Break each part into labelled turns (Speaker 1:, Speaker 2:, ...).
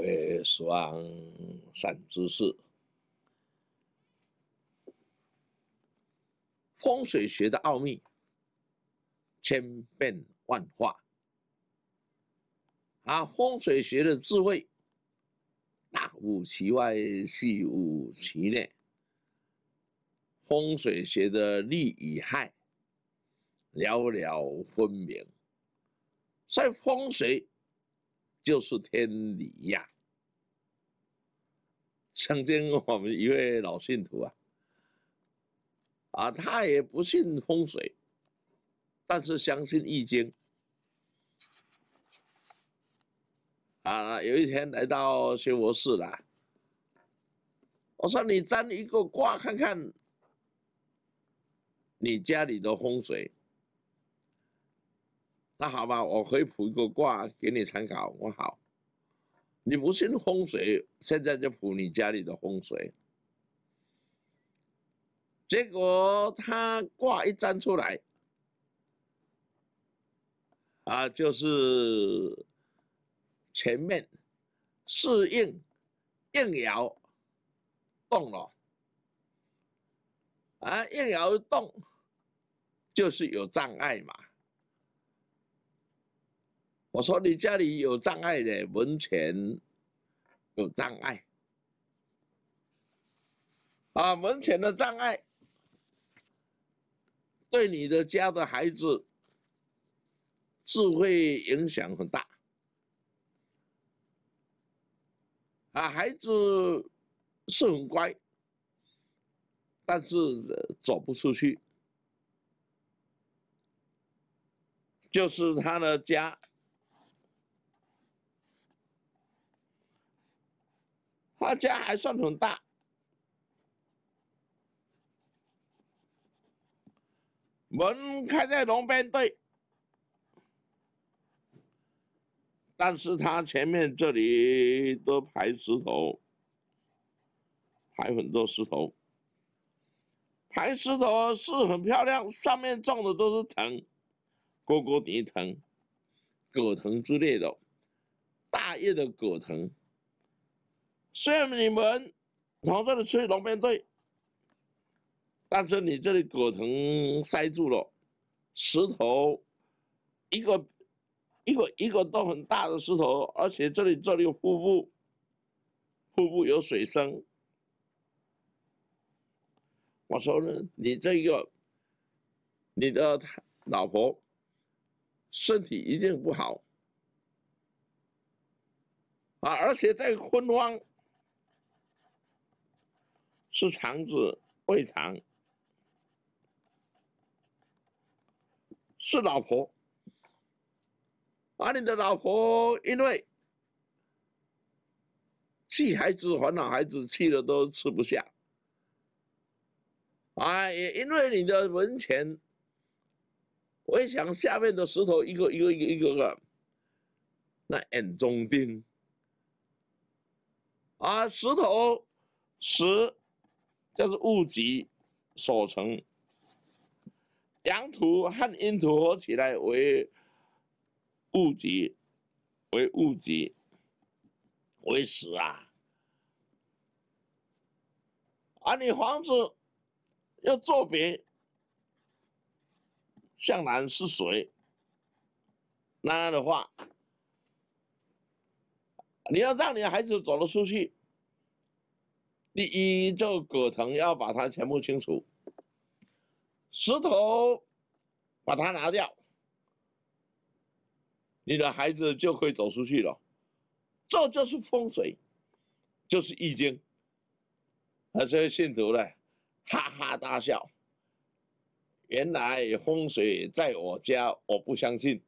Speaker 1: 为十善之事。风水学的奥秘千变万化啊！风水学的智慧，大无其外，细无其内。风水学的利与害，寥寥分明。在风水。就是天理呀！曾经我们一位老信徒啊，啊，他也不信风水，但是相信易经。啊，有一天来到学佛寺了，我说：“你占一个卦看看，你家里的风水。”那好吧，我可以卜一个卦给你参考。我好，你不信风水，现在就卜你家里的风水。结果他卦一张出来，啊，就是前面适应应爻动了，啊，应爻动就是有障碍嘛。我说你家里有障碍的，门前有障碍啊，门前的障碍对你的家的孩子智慧影响很大啊，孩子是很乖，但是走不出去，就是他的家。他家还算很大，门开在龙边对，但是他前面这里都排石头，排很多石头，排石头是很漂亮，上面种的都是藤，勾勾地藤、葛藤之类的，大叶的葛藤。虽然你们从这里去龙边队，但是你这里葛藤塞住了，石头一个一个一个都很大的石头，而且这里这里有瀑布，瀑布有水声。我说呢，你这个你的老婆身体一定不好啊，而且在昆荒。是肠子、胃肠，是老婆，而你的老婆因为气孩子、烦恼孩子，气的都吃不下。哎，因为你的前，我围墙下面的石头，一个一个、一个一个，那眼中钉。啊，石头石。就是物极所成，阳土和阴土合起来为物极，为物极，为死啊！而你房子又坐北向南是谁？那样的话，你要让你孩子走了出去。第一，就葛藤要把它全部清除，石头把它拿掉，你的孩子就可以走出去了。这就是风水，就是易经。那些信徒呢，哈哈大笑。原来风水在我家，我不相信。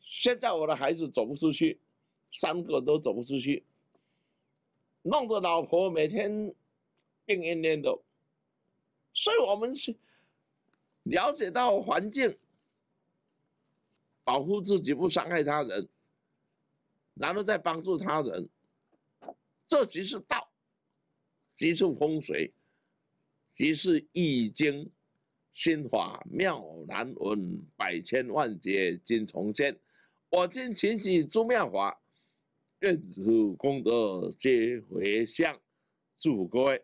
Speaker 1: 现在我的孩子走不出去，三个都走不出去。弄得老婆每天病恹恹的，所以我们是了解到环境，保护自己不伤害他人，然后再帮助他人，这即是道，即是风水，即是易经心法，妙难闻，百千万劫今重现，我今请起诸妙法。愿诸功德皆回向，祝福各位。